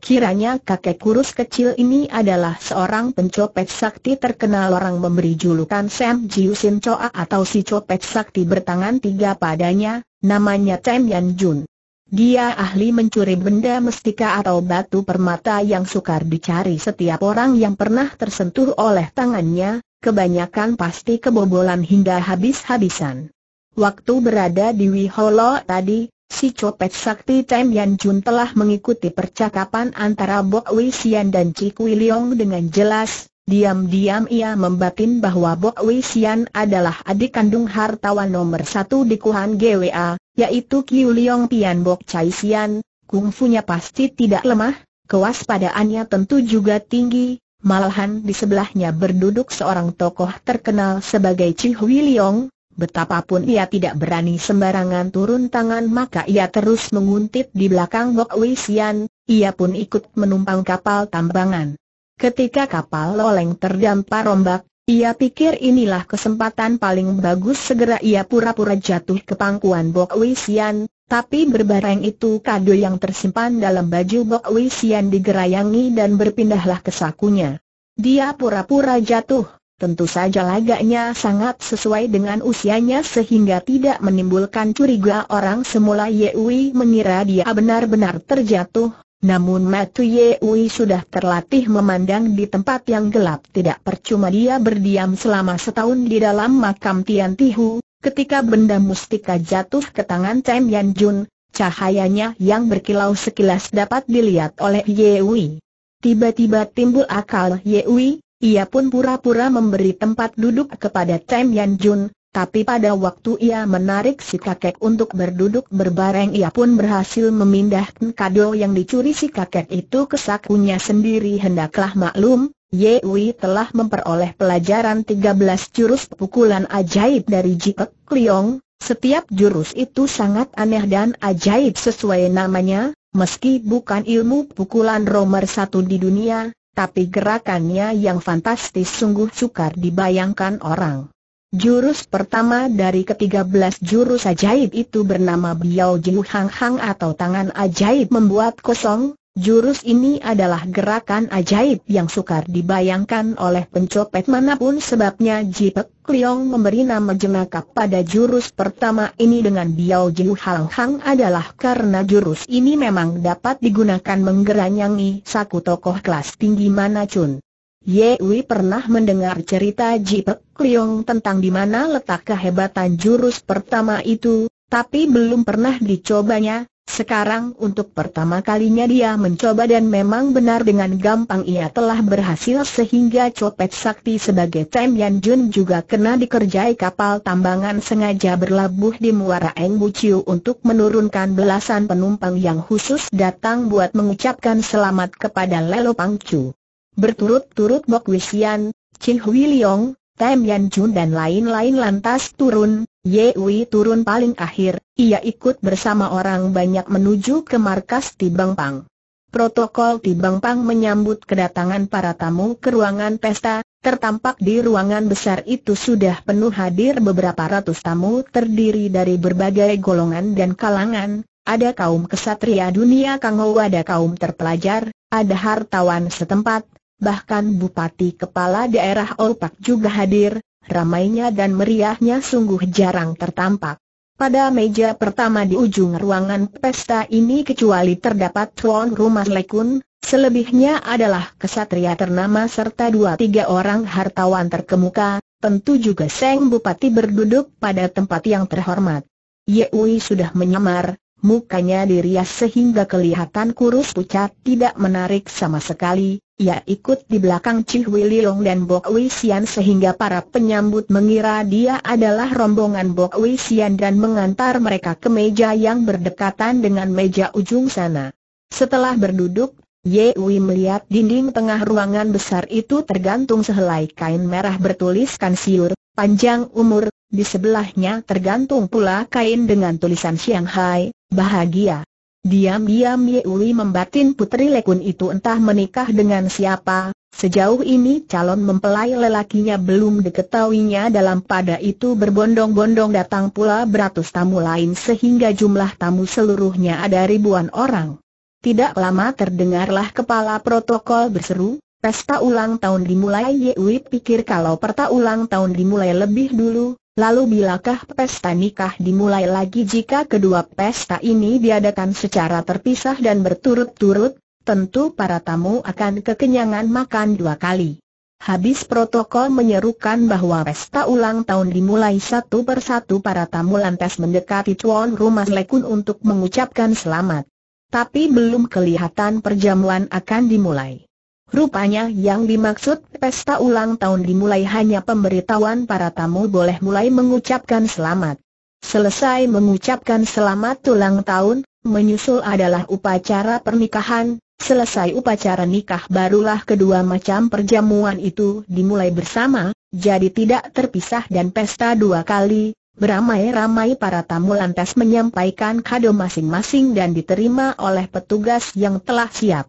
Speaker 1: Kiranya kakek kurus kecil ini adalah seorang pencopet sakti terkenal orang memberi julukan Sam Jiu Sin Choa atau si copet sakti bertangan tiga padanya, namanya Chen Yan Jun. Dia ahli mencuri benda mestika atau batu permata yang sukar dicari setiap orang yang pernah tersentuh oleh tangannya, kebanyakan pasti kebobolan hingga habis-habisan. Waktu berada di Wiholo tadi, si copet sakti Tem Yan Jun telah mengikuti percakapan antara Bok Wei Xian dan Cik Wei Leong dengan jelas, diam-diam ia membatin bahwa Bok Wei Xian adalah adik kandung hartawan nomor satu di Kuhan GWA, yaitu Kiu Liong Pian Bok Chai Sian, kungfunya pasti tidak lemah, kewaspadaannya tentu juga tinggi, malahan di sebelahnya berduduk seorang tokoh terkenal sebagai Chi Hui Liong, betapapun ia tidak berani sembarangan turun tangan maka ia terus menguntit di belakang Bok Wei Sian, ia pun ikut menumpang kapal tambangan. Ketika kapal oleng terdampar ombak, ia pikir inilah kesempatan paling bagus segera ia pura-pura jatuh ke pangkuan Bok Wisian, tapi berbareng itu kado yang tersimpan dalam baju Bok Wisian digerayangi dan berpindahlah ke sakunya. Dia pura-pura jatuh, tentu saja lagaknya sangat sesuai dengan usianya sehingga tidak menimbulkan curiga orang semula Yewi mengira dia benar-benar terjatuh, namun Matu Ui sudah terlatih memandang di tempat yang gelap tidak percuma dia berdiam selama setahun di dalam makam Tian Tihu, ketika benda mustika jatuh ke tangan Chen Yan Jun, cahayanya yang berkilau sekilas dapat dilihat oleh Ui. Tiba-tiba timbul akal Ui, ia pun pura-pura memberi tempat duduk kepada Chen Yan Jun, tapi pada waktu ia menarik si kakek untuk berduduk berbareng ia pun berhasil memindahkan kado yang dicuri si kakek itu ke sakunya sendiri hendaklah maklum, Yewi telah memperoleh pelajaran 13 jurus pukulan ajaib dari Jipek Kliong, setiap jurus itu sangat aneh dan ajaib sesuai namanya, meski bukan ilmu pukulan romer satu di dunia, tapi gerakannya yang fantastis sungguh sukar dibayangkan orang. Jurus pertama dari ke-13 jurus ajaib itu bernama Biao Jiu Hang Hang atau tangan ajaib membuat kosong. Jurus ini adalah gerakan ajaib yang sukar dibayangkan oleh pencopet manapun sebabnya Jipek Kliong memberi nama jenaka pada jurus pertama ini dengan Biao Jiu Hang Hang adalah karena jurus ini memang dapat digunakan menggeranyangi saku tokoh kelas tinggi Manacun. Ye Wei pernah mendengar cerita Ji Pek Liong tentang di mana letak kehebatan jurus pertama itu, tapi belum pernah dicobanya. Sekarang untuk pertama kalinya dia mencoba dan memang benar dengan gampang ia telah berhasil sehingga copet sakti sebagai Tem Yan Jun juga kena dikerjai kapal tambangan sengaja berlabuh di Muara Eng Buciu untuk menurunkan belasan penumpang yang khusus datang buat mengucapkan selamat kepada Lelo Pangcu. Berturut-turut Bok Wisian, Chin Hui Leong, Tem Yan Jun dan lain-lain lantas turun, Ye Wei turun paling akhir, ia ikut bersama orang banyak menuju ke markas Tibang Pang. Protokol Tibang Pang menyambut kedatangan para tamu ke ruangan pesta, tertampak di ruangan besar itu sudah penuh hadir beberapa ratus tamu terdiri dari berbagai golongan dan kalangan, ada kaum kesatria dunia Kangho ada kaum terpelajar, ada hartawan setempat, bahkan Bupati Kepala Daerah Olpak juga hadir, ramainya dan meriahnya sungguh jarang tertampak. Pada meja pertama di ujung ruangan pesta ini kecuali terdapat tuan rumah Lekun, selebihnya adalah kesatria ternama serta dua tiga orang hartawan terkemuka, tentu juga Seng Bupati berduduk pada tempat yang terhormat. Yeui sudah menyamar, mukanya dirias sehingga kelihatan kurus pucat tidak menarik sama sekali, ia ikut di belakang Chi Hui dan Bok Wei sehingga para penyambut mengira dia adalah rombongan Bok Wei dan mengantar mereka ke meja yang berdekatan dengan meja ujung sana. Setelah berduduk, Ye Wei melihat dinding tengah ruangan besar itu tergantung sehelai kain merah bertuliskan siur, panjang umur, di sebelahnya tergantung pula kain dengan tulisan Shanghai, bahagia. Diam-diam Uli membatin putri Lekun itu entah menikah dengan siapa, sejauh ini calon mempelai lelakinya belum diketahuinya dalam pada itu berbondong-bondong datang pula beratus tamu lain sehingga jumlah tamu seluruhnya ada ribuan orang. Tidak lama terdengarlah kepala protokol berseru, Pesta ulang tahun dimulai Uli pikir kalau pesta ulang tahun dimulai lebih dulu, Lalu bilakah pesta nikah dimulai lagi jika kedua pesta ini diadakan secara terpisah dan berturut-turut, tentu para tamu akan kekenyangan makan dua kali. Habis protokol menyerukan bahwa pesta ulang tahun dimulai satu persatu para tamu lantas mendekati tuan rumah Lekun untuk mengucapkan selamat. Tapi belum kelihatan perjamuan akan dimulai. Rupanya yang dimaksud pesta ulang tahun dimulai hanya pemberitahuan para tamu boleh mulai mengucapkan selamat. Selesai mengucapkan selamat ulang tahun, menyusul adalah upacara pernikahan, selesai upacara nikah barulah kedua macam perjamuan itu dimulai bersama, jadi tidak terpisah dan pesta dua kali, Beramai-ramai para tamu lantas menyampaikan kado masing-masing dan diterima oleh petugas yang telah siap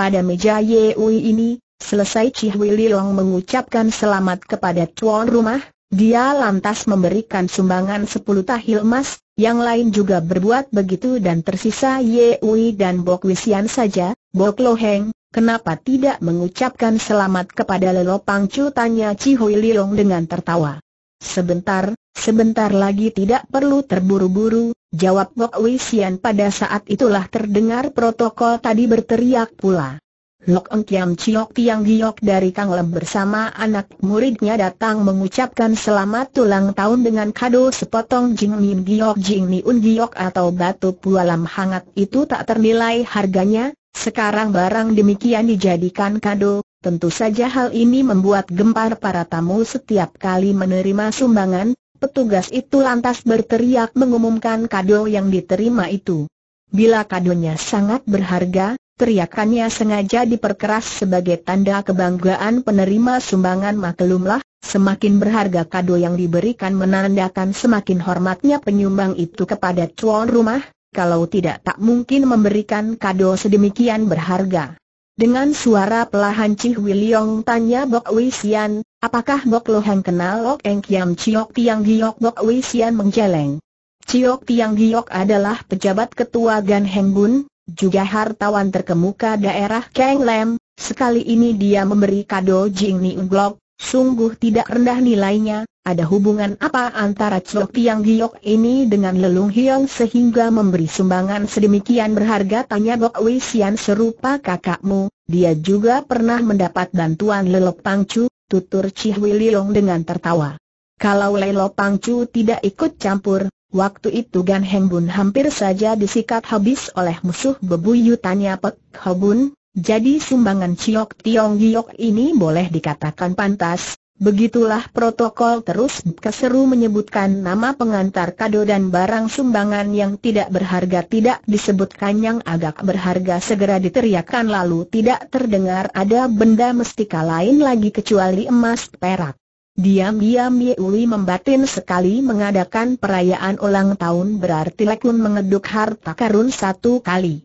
Speaker 1: pada meja Yui ini, selesai Cihui Lilong mengucapkan selamat kepada tuan rumah, dia lantas memberikan sumbangan sepuluh tahil emas, yang lain juga berbuat begitu dan tersisa Yeui dan Bok Wisian saja, Bok Loheng, kenapa tidak mengucapkan selamat kepada Lelo Pangcu tanya Cihui Lilong dengan tertawa. Sebentar, sebentar lagi tidak perlu terburu-buru, jawab Lok Wisian pada saat itulah terdengar protokol tadi berteriak pula. Lok Eng Kiam Chiok Tiang Giok dari Kang Lem bersama anak muridnya datang mengucapkan selamat ulang tahun dengan kado sepotong Jing Min Giok Jing Niun Giok atau batu pualam hangat itu tak ternilai harganya, sekarang barang demikian dijadikan kado, Tentu saja hal ini membuat gempar para tamu setiap kali menerima sumbangan, petugas itu lantas berteriak mengumumkan kado yang diterima itu. Bila kadonya sangat berharga, teriakannya sengaja diperkeras sebagai tanda kebanggaan penerima sumbangan maklumlah, semakin berharga kado yang diberikan menandakan semakin hormatnya penyumbang itu kepada tuan rumah, kalau tidak tak mungkin memberikan kado sedemikian berharga. Dengan suara pelahan Cih Wiliong tanya Bok Wisian, apakah Bok Lohang kenal Lok Eng Kiam Ciok Tiang Giok Bok Wisian menjeleng. Ciok Tiang Giok adalah pejabat ketua Gan Heng Bun, juga hartawan terkemuka daerah Keng Lem, sekali ini dia memberi kado Jing Ni Unglok, sungguh tidak rendah nilainya, ada hubungan apa antara Cok Tiang Giok ini dengan Lelung Hiong sehingga memberi sumbangan sedemikian berharga tanya Bok Wei Sian serupa kakakmu, dia juga pernah mendapat bantuan Lelok Pangcu, tutur Chih Liong dengan tertawa. Kalau Lelok Pangcu tidak ikut campur, waktu itu Gan Heng Bun hampir saja disikat habis oleh musuh bebuyutannya Pek Bun, jadi sumbangan Ciok Tiong Giok ini boleh dikatakan pantas, Begitulah protokol terus keseru menyebutkan nama pengantar kado dan barang sumbangan yang tidak berharga tidak disebutkan yang agak berharga segera diteriakkan lalu tidak terdengar ada benda mestika lain lagi kecuali emas perak. Diam-diam Yewi membatin sekali mengadakan perayaan ulang tahun berarti Lekun mengeduk harta karun satu kali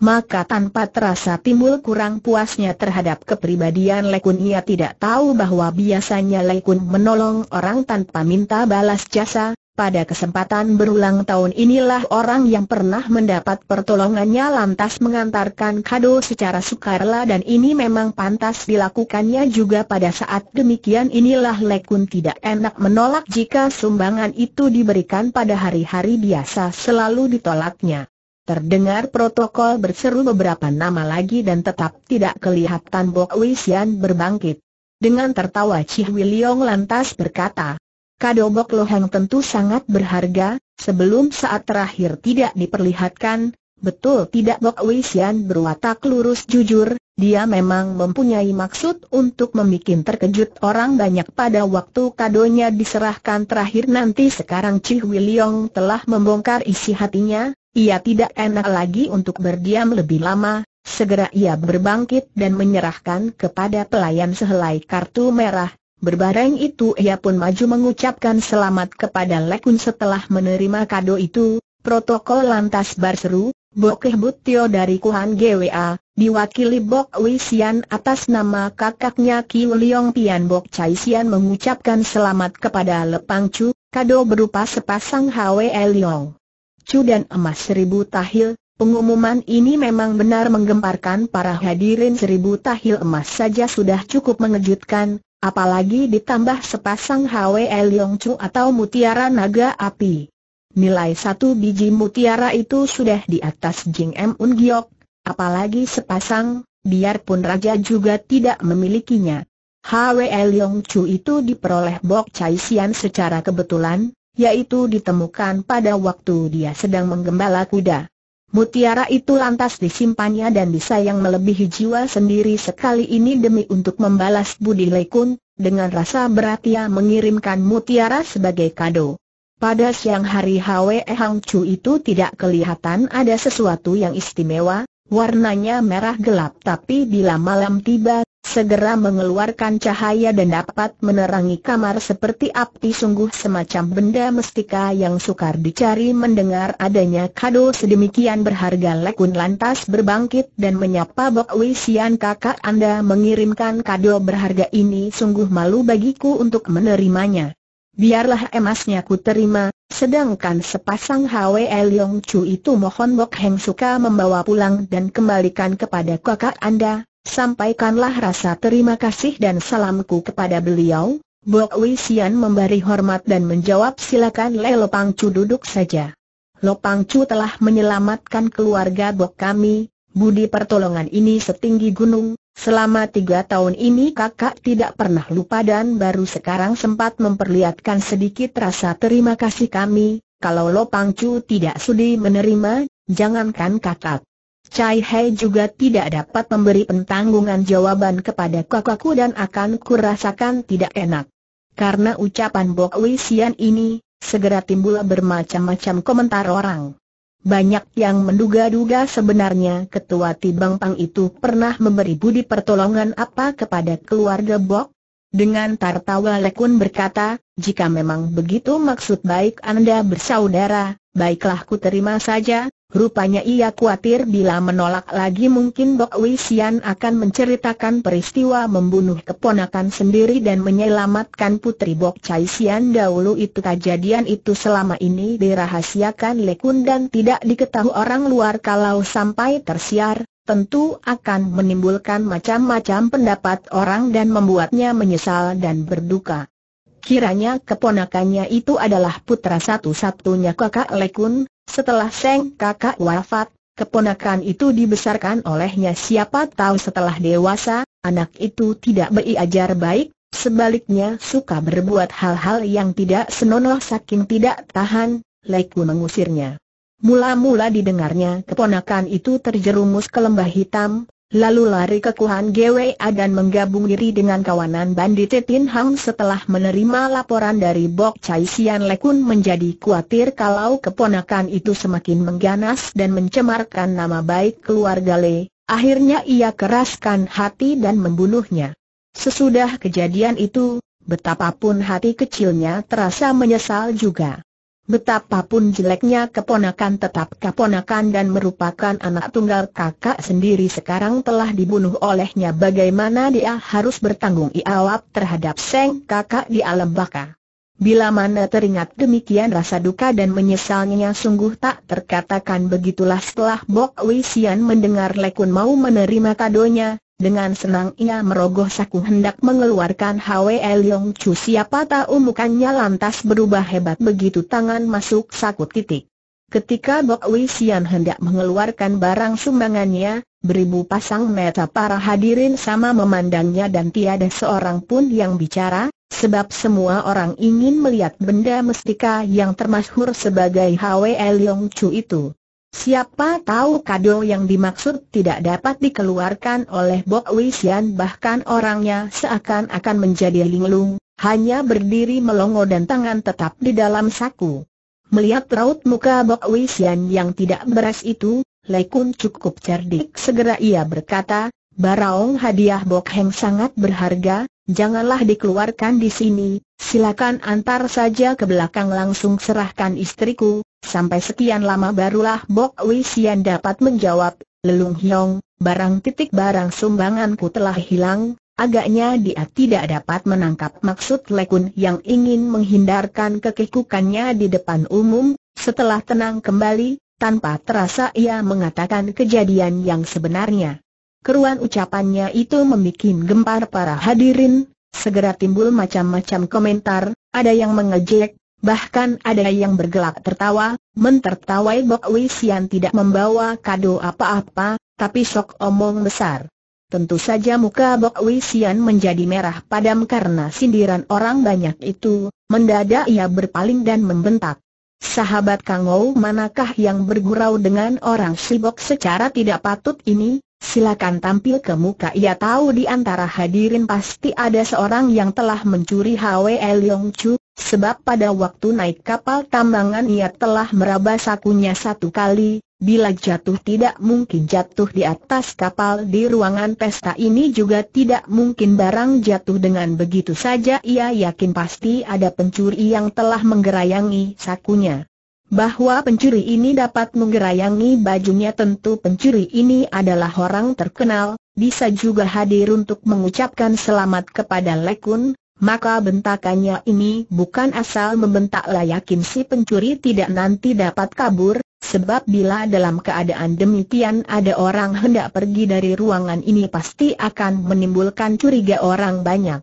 Speaker 1: maka tanpa terasa timbul kurang puasnya terhadap kepribadian Lekun ia tidak tahu bahwa biasanya Lekun menolong orang tanpa minta balas jasa, pada kesempatan berulang tahun inilah orang yang pernah mendapat pertolongannya lantas mengantarkan kado secara sukarela dan ini memang pantas dilakukannya juga pada saat demikian inilah Lekun tidak enak menolak jika sumbangan itu diberikan pada hari-hari biasa selalu ditolaknya. Terdengar protokol berseru beberapa nama lagi dan tetap tidak kelihatan Bok Wisian berbangkit. Dengan tertawa Cih Wiliong lantas berkata, Kado Bok Lohang tentu sangat berharga, sebelum saat terakhir tidak diperlihatkan, Betul tidak Bok Wisian berwatak lurus jujur, dia memang mempunyai maksud untuk membuat terkejut orang banyak pada waktu kadonya diserahkan terakhir nanti sekarang Cih Wiliong telah membongkar isi hatinya, ia tidak enak lagi untuk berdiam lebih lama, segera ia berbangkit dan menyerahkan kepada pelayan sehelai kartu merah, Berbareng itu ia pun maju mengucapkan selamat kepada Lekun setelah menerima kado itu, protokol lantas berseru, Bokeh Butio dari Kuhan GWA, diwakili Bok Wisian atas nama kakaknya Kiu Liong Pian Bok Chai Sian mengucapkan selamat kepada Lepang Chu, kado berupa sepasang Hwe Liong. Chu dan emas seribu tahil, pengumuman ini memang benar menggemparkan para hadirin seribu tahil emas saja sudah cukup mengejutkan, apalagi ditambah sepasang Hwe Liong Chu atau mutiara naga api. Nilai satu biji mutiara itu sudah di atas Jing M Un Giok, apalagi sepasang, biarpun raja juga tidak memilikinya. HWL Yong Chu itu diperoleh Bok Chai Sian secara kebetulan, yaitu ditemukan pada waktu dia sedang menggembala kuda. Mutiara itu lantas disimpannya dan disayang melebihi jiwa sendiri sekali ini demi untuk membalas budi Lekun, dengan rasa berat ia mengirimkan mutiara sebagai kado. Pada siang hari Hwe Hang Chu itu tidak kelihatan ada sesuatu yang istimewa, warnanya merah gelap tapi bila malam tiba, segera mengeluarkan cahaya dan dapat menerangi kamar seperti api sungguh semacam benda mestika yang sukar dicari mendengar adanya kado sedemikian berharga Lekun lantas berbangkit dan menyapa Bok Wei kakak Anda mengirimkan kado berharga ini sungguh malu bagiku untuk menerimanya biarlah emasnya ku terima, sedangkan sepasang Hwe Liong Chu itu mohon Bok Heng suka membawa pulang dan kembalikan kepada kakak Anda, sampaikanlah rasa terima kasih dan salamku kepada beliau. Bok Wei Xian memberi hormat dan menjawab silakan Le Lopang Chu duduk saja. Lopang Chu telah menyelamatkan keluarga Bok kami, budi pertolongan ini setinggi gunung, Selama tiga tahun ini kakak tidak pernah lupa dan baru sekarang sempat memperlihatkan sedikit rasa terima kasih kami, kalau Lo Pangcu tidak sudi menerima, jangankan kakak. Cai Hei juga tidak dapat memberi pentanggungan jawaban kepada kakakku dan akan kurasakan tidak enak. Karena ucapan Bok Wei Sian ini, segera timbul bermacam-macam komentar orang. Banyak yang menduga-duga sebenarnya ketua Tibang Pang itu pernah memberi budi pertolongan apa kepada keluarga Bok? Dengan tertawa Lekun berkata, jika memang begitu maksud baik Anda bersaudara, baiklah ku terima saja, Rupanya ia khawatir bila menolak lagi mungkin Bok Wisian akan menceritakan peristiwa membunuh keponakan sendiri dan menyelamatkan putri Bok Chai Sian dahulu itu kejadian itu selama ini dirahasiakan Lekun dan tidak diketahui orang luar kalau sampai tersiar, tentu akan menimbulkan macam-macam pendapat orang dan membuatnya menyesal dan berduka. Kiranya keponakannya itu adalah putra satu-satunya kakak Lekun, setelah Seng kakak wafat, keponakan itu dibesarkan olehnya siapa tahu setelah dewasa, anak itu tidak beriajar baik, sebaliknya suka berbuat hal-hal yang tidak senonoh saking tidak tahan, Leku mengusirnya. Mula-mula didengarnya keponakan itu terjerumus ke lembah hitam, lalu lari ke Kuhan GWA dan menggabung diri dengan kawanan bandit Tin Hang setelah menerima laporan dari Bok Chai Sian Lekun menjadi khawatir kalau keponakan itu semakin mengganas dan mencemarkan nama baik keluarga Le, akhirnya ia keraskan hati dan membunuhnya. Sesudah kejadian itu, betapapun hati kecilnya terasa menyesal juga. Betapapun jeleknya keponakan tetap keponakan dan merupakan anak tunggal kakak sendiri sekarang telah dibunuh olehnya bagaimana dia harus bertanggung jawab terhadap seng kakak di alam baka. Bila mana teringat demikian rasa duka dan menyesalnya sungguh tak terkatakan begitulah setelah Bok Wei mendengar Lekun mau menerima kadonya, dengan senang ia merogoh saku hendak mengeluarkan Hwe Leong Chu siapa tahu mukanya lantas berubah hebat begitu tangan masuk saku titik. Ketika Bok Wei Xian hendak mengeluarkan barang sumbangannya, beribu pasang mata para hadirin sama memandangnya dan tiada seorang pun yang bicara, sebab semua orang ingin melihat benda mestika yang termasyhur sebagai Hwe Leong Chu itu. Siapa tahu kado yang dimaksud tidak dapat dikeluarkan oleh Bok Wisian bahkan orangnya seakan-akan menjadi linglung, hanya berdiri melongo dan tangan tetap di dalam saku. Melihat raut muka Bok Wisian yang tidak beres itu, Lei Kun cukup cerdik segera ia berkata, Baraong hadiah Bok Heng sangat berharga, Janganlah dikeluarkan di sini, silakan antar saja ke belakang langsung serahkan istriku, sampai sekian lama barulah Bok Wisian dapat menjawab, Lelung Hyong, barang titik barang sumbanganku telah hilang, agaknya dia tidak dapat menangkap maksud Lekun yang ingin menghindarkan kekikukannya di depan umum, setelah tenang kembali, tanpa terasa ia mengatakan kejadian yang sebenarnya. Keruan ucapannya itu membuat gempar para hadirin, segera timbul macam-macam komentar, ada yang mengejek, bahkan ada yang bergelak tertawa, mentertawai Bok Wisian tidak membawa kado apa-apa, tapi sok omong besar. Tentu saja muka Bok Wisian menjadi merah padam karena sindiran orang banyak itu, mendadak ia berpaling dan membentak. Sahabat Kang manakah yang bergurau dengan orang Sibok secara tidak patut ini? Silakan tampil ke muka ia tahu di antara hadirin pasti ada seorang yang telah mencuri Hwe Leong Chu, sebab pada waktu naik kapal tambangan ia telah meraba sakunya satu kali, bila jatuh tidak mungkin jatuh di atas kapal di ruangan pesta ini juga tidak mungkin barang jatuh dengan begitu saja ia yakin pasti ada pencuri yang telah menggerayangi sakunya bahwa pencuri ini dapat menggerayangi bajunya tentu pencuri ini adalah orang terkenal, bisa juga hadir untuk mengucapkan selamat kepada Lekun, maka bentakannya ini bukan asal membentak layakin si pencuri tidak nanti dapat kabur, sebab bila dalam keadaan demikian ada orang hendak pergi dari ruangan ini pasti akan menimbulkan curiga orang banyak.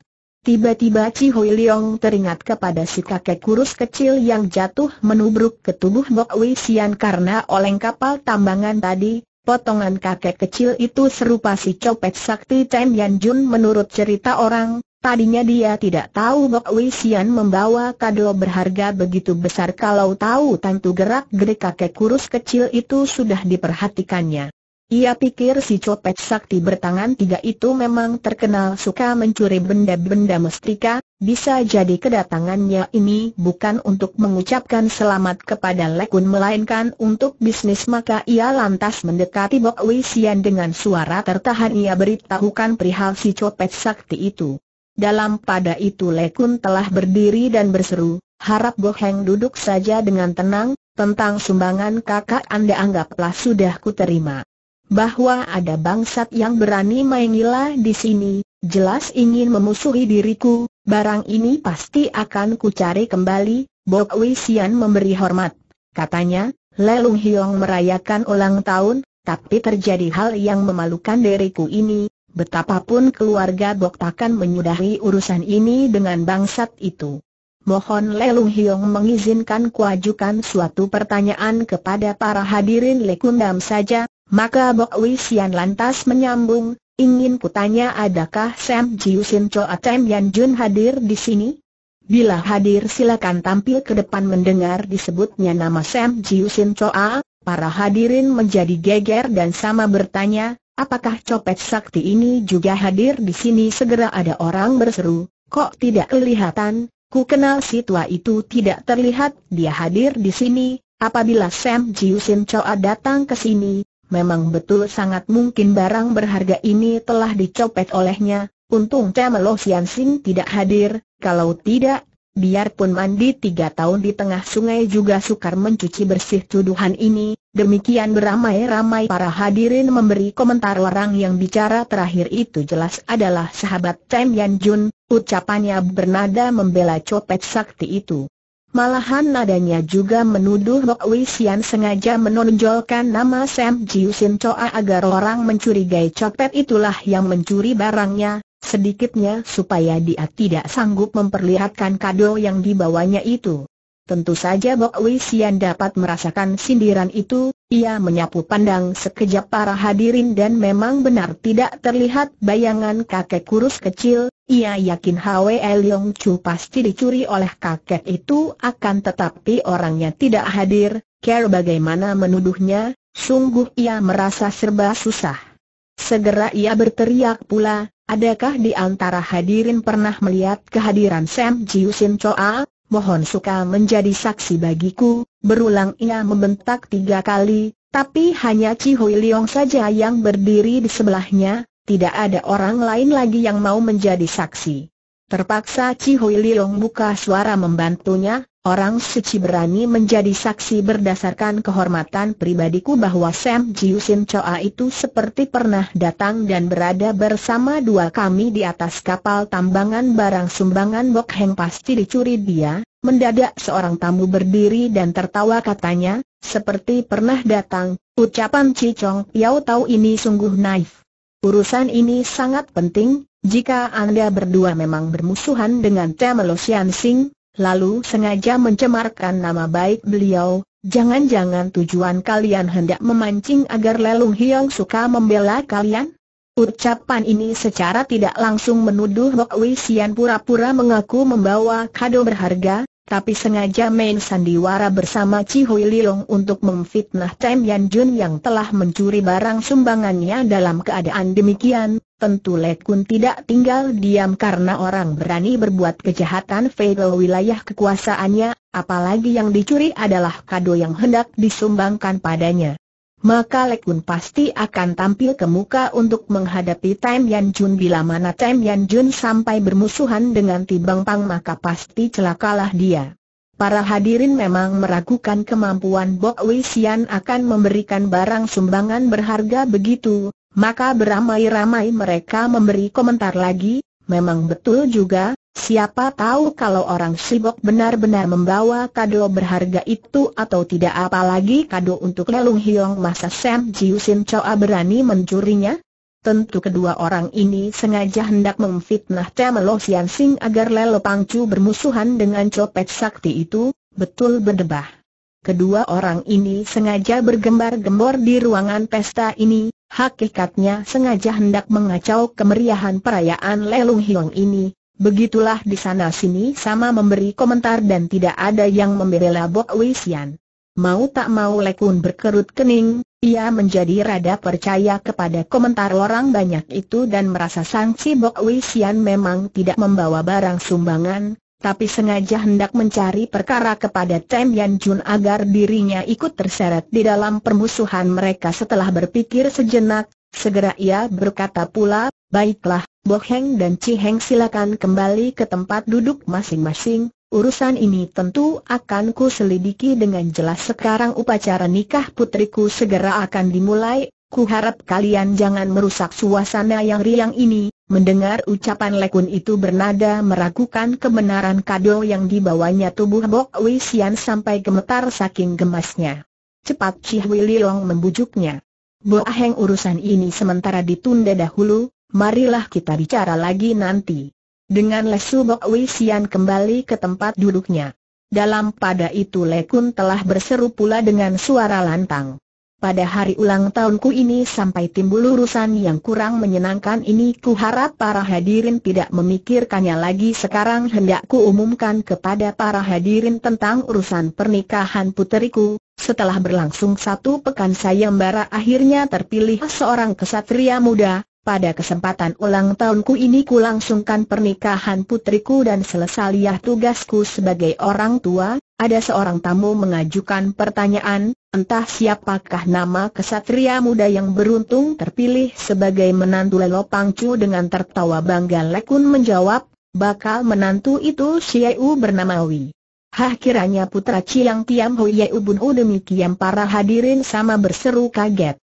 Speaker 1: Tiba-tiba Chi Hui Leong teringat kepada si kakek kurus kecil yang jatuh menubruk ke tubuh Bok Wei Sian karena oleng kapal tambangan tadi, potongan kakek kecil itu serupa si copet sakti Chen Yan Jun menurut cerita orang, tadinya dia tidak tahu Bok Wei Sian membawa kado berharga begitu besar kalau tahu tentu gerak-gerik kakek kurus kecil itu sudah diperhatikannya. Ia pikir si copet sakti bertangan tiga itu memang terkenal suka mencuri benda-benda mestika, bisa jadi kedatangannya ini bukan untuk mengucapkan selamat kepada Lekun melainkan untuk bisnis maka ia lantas mendekati Bok Wisian dengan suara tertahan ia beritahukan perihal si copet sakti itu. Dalam pada itu Lekun telah berdiri dan berseru, harap Boheng duduk saja dengan tenang, tentang sumbangan kakak anda anggaplah sudah kuterima bahwa ada bangsat yang berani main gila di sini, jelas ingin memusuhi diriku, barang ini pasti akan kucari kembali, Bok Wisian memberi hormat. Katanya, Lelung Hiong merayakan ulang tahun, tapi terjadi hal yang memalukan diriku ini, betapapun keluarga Bok takkan menyudahi urusan ini dengan bangsat itu. Mohon Lelung Hiong mengizinkan kuajukan suatu pertanyaan kepada para hadirin Lekundam saja, maka Bok Wisian lantas menyambung, ingin kutanya adakah Sam Jiu Sin Cho Tem Yan Jun hadir di sini? Bila hadir silakan tampil ke depan mendengar disebutnya nama Sam Jiu Sin Cho A, para hadirin menjadi geger dan sama bertanya, apakah copet sakti ini juga hadir di sini segera ada orang berseru, kok tidak kelihatan, ku kenal si tua itu tidak terlihat dia hadir di sini, Apabila Sam Jiu Sin Cho A datang ke sini, Memang betul sangat mungkin barang berharga ini telah dicopet olehnya, untung Camelo Sian Sing tidak hadir, kalau tidak, biarpun mandi tiga tahun di tengah sungai juga sukar mencuci bersih tuduhan ini, demikian beramai-ramai para hadirin memberi komentar orang yang bicara terakhir itu jelas adalah sahabat Cem Yan Jun, ucapannya bernada membela copet sakti itu. Malahan nadanya juga menuduh Lok Wei sengaja menonjolkan nama Sam Jiu Sin Choa agar orang mencurigai copet itulah yang mencuri barangnya, sedikitnya supaya dia tidak sanggup memperlihatkan kado yang dibawanya itu. Tentu saja Bok Sian dapat merasakan sindiran itu, ia menyapu pandang sekejap para hadirin dan memang benar tidak terlihat bayangan kakek kurus kecil, ia yakin Hwe Leong Chu pasti dicuri oleh kakek itu akan tetapi orangnya tidak hadir, care bagaimana menuduhnya, sungguh ia merasa serba susah. Segera ia berteriak pula, adakah di antara hadirin pernah melihat kehadiran Sam Jiu Sin Choa? mohon suka menjadi saksi bagiku, berulang ia membentak tiga kali, tapi hanya Chi Hui saja yang berdiri di sebelahnya, tidak ada orang lain lagi yang mau menjadi saksi. Terpaksa Chi Hui buka suara membantunya, Orang suci berani menjadi saksi berdasarkan kehormatan pribadiku bahwa Sam Jiusin Choa itu seperti pernah datang dan berada bersama dua kami di atas kapal tambangan barang sumbangan Bok Heng pasti dicuri dia, mendadak seorang tamu berdiri dan tertawa katanya, seperti pernah datang, ucapan Cicong Piao tahu ini sungguh naif. Urusan ini sangat penting, jika Anda berdua memang bermusuhan dengan Temelosian Sing, lalu sengaja mencemarkan nama baik beliau, jangan-jangan tujuan kalian hendak memancing agar Lelung Hiong suka membela kalian? Ucapan ini secara tidak langsung menuduh Hok Wisian pura-pura mengaku membawa kado berharga, tapi sengaja main sandiwara bersama Chi Hui Liong untuk memfitnah Tem Yan Jun yang telah mencuri barang sumbangannya dalam keadaan demikian, tentu Let Kun tidak tinggal diam karena orang berani berbuat kejahatan federal wilayah kekuasaannya, apalagi yang dicuri adalah kado yang hendak disumbangkan padanya maka Lekun pasti akan tampil ke muka untuk menghadapi Tem Yan Jun bila mana Tem Yan Jun sampai bermusuhan dengan Tibang Pang maka pasti celakalah dia. Para hadirin memang meragukan kemampuan Bok Wei Sian akan memberikan barang sumbangan berharga begitu, maka beramai-ramai mereka memberi komentar lagi, memang betul juga, Siapa tahu kalau orang Sibok benar-benar membawa kado berharga itu atau tidak apalagi kado untuk Lelung Hiong masa Sam Sin Choa berani mencurinya? Tentu kedua orang ini sengaja hendak memfitnah Temelo Sian Sing agar Lelo Pangcu bermusuhan dengan copet sakti itu, betul berdebah. Kedua orang ini sengaja bergembar-gembor di ruangan pesta ini, hakikatnya sengaja hendak mengacau kemeriahan perayaan Lelung Hiong ini, Begitulah di sana sini sama memberi komentar dan tidak ada yang membela Bok Wisian. Mau tak mau Lekun berkerut kening, ia menjadi rada percaya kepada komentar orang banyak itu dan merasa sangsi Bok Wisian memang tidak membawa barang sumbangan, tapi sengaja hendak mencari perkara kepada Tem Yan Jun agar dirinya ikut terseret di dalam permusuhan mereka setelah berpikir sejenak, Segera ia berkata pula, baiklah, Boheng dan Chi silakan kembali ke tempat duduk masing-masing, urusan ini tentu akan ku selidiki dengan jelas sekarang upacara nikah putriku segera akan dimulai, ku harap kalian jangan merusak suasana yang riang ini, mendengar ucapan lekun itu bernada meragukan kebenaran kado yang dibawanya tubuh Bok Wisian sampai gemetar saking gemasnya. Cepat Cih Wililong membujuknya. Boaheng urusan ini sementara ditunda dahulu, marilah kita bicara lagi nanti. Dengan Lesu Bok Sian kembali ke tempat duduknya. Dalam pada itu Lekun telah berseru pula dengan suara lantang. Pada hari ulang tahunku ini sampai timbul urusan yang kurang menyenangkan ini ku para hadirin tidak memikirkannya lagi sekarang hendakku umumkan kepada para hadirin tentang urusan pernikahan puteriku, setelah berlangsung satu pekan sayembara akhirnya terpilih seorang kesatria muda, pada kesempatan ulang tahunku ini kulangsungkan pernikahan putriku dan selesaliah tugasku sebagai orang tua, ada seorang tamu mengajukan pertanyaan, entah siapakah nama kesatria muda yang beruntung terpilih sebagai menantu Lelo Pangcu dengan tertawa bangga Lekun menjawab, bakal menantu itu Siayu bernama Wi. Hah kiranya putra Chiang Tiam Hoi Ye Ubun U demikian para hadirin sama berseru kaget.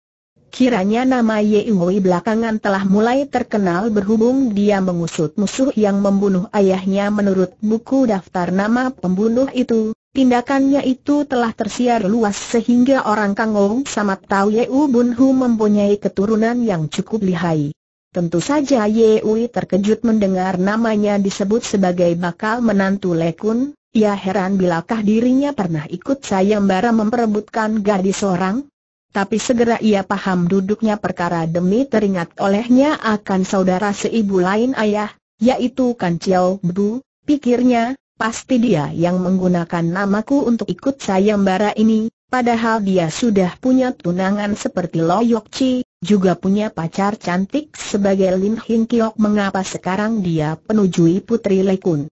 Speaker 1: Kiranya nama Ye Hui belakangan telah mulai terkenal berhubung dia mengusut musuh yang membunuh ayahnya menurut buku daftar nama pembunuh itu. Tindakannya itu telah tersiar luas sehingga orang Kangong sama tahu Ye Ubun Hu mempunyai keturunan yang cukup lihai. Tentu saja Ye Ui terkejut mendengar namanya disebut sebagai bakal menantu Lekun, ia heran bilakah dirinya pernah ikut sayembara memperebutkan gadis orang? Tapi segera ia paham duduknya perkara demi teringat olehnya akan saudara seibu lain ayah, yaitu Kan Chiao Bu, pikirnya, pasti dia yang menggunakan namaku untuk ikut sayembara ini, padahal dia sudah punya tunangan seperti Loyok Chi, juga punya pacar cantik sebagai Lin Hin Kiok mengapa sekarang dia penujui Putri Lekun.